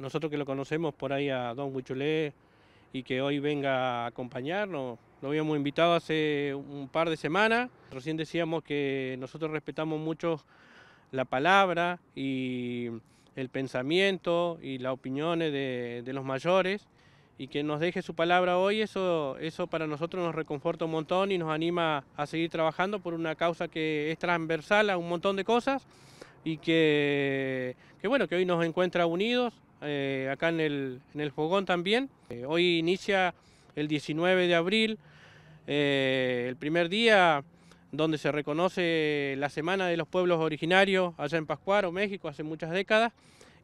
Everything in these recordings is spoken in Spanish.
Nosotros que lo conocemos por ahí a Don Huichulé y que hoy venga a acompañarnos, lo habíamos invitado hace un par de semanas. Recién decíamos que nosotros respetamos mucho la palabra y el pensamiento y las opiniones de, de los mayores y que nos deje su palabra hoy, eso, eso para nosotros nos reconforta un montón y nos anima a seguir trabajando por una causa que es transversal a un montón de cosas y que, que bueno, que hoy nos encuentra unidos eh, acá en el, en el, Fogón también. Eh, hoy inicia el 19 de abril, eh, el primer día donde se reconoce la Semana de los Pueblos Originarios allá en Pascuaro, México, hace muchas décadas,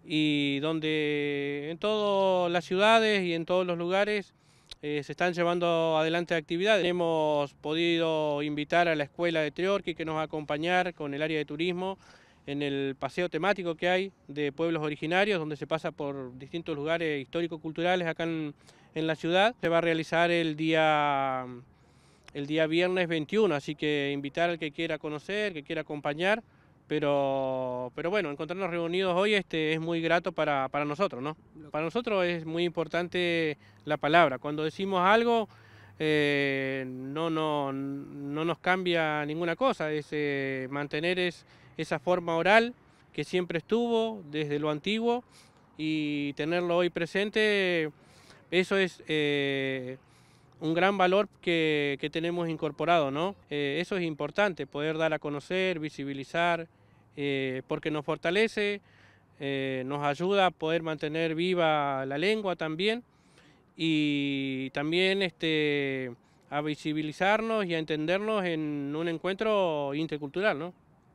y donde en todas las ciudades y en todos los lugares se están llevando adelante actividades. Hemos podido invitar a la Escuela de Teorqui que nos va a acompañar con el área de turismo en el paseo temático que hay de pueblos originarios, donde se pasa por distintos lugares históricos, culturales acá en, la ciudad. Se va a realizar el día, el día viernes 21, así que invitar al que quiera conocer, que quiera acompañar, pero, pero bueno, encontrarnos reunidos hoy este, es muy grato para, nosotros, ¿no? Para nosotros es muy importante la palabra. Cuando decimos algo, eh, no, no, nos cambia ninguna cosa, es eh, mantener es esa forma oral que siempre estuvo desde lo antiguo y tenerlo hoy presente, eso es eh, un gran valor que, tenemos incorporado, ¿no? Eh, eso es importante, poder dar a conocer, visibilizar, eh, porque nos fortalece, nos ayuda a poder mantener viva la lengua también y también este, a visibilizarnos y a entendernos en un encuentro intercultural, ¿no?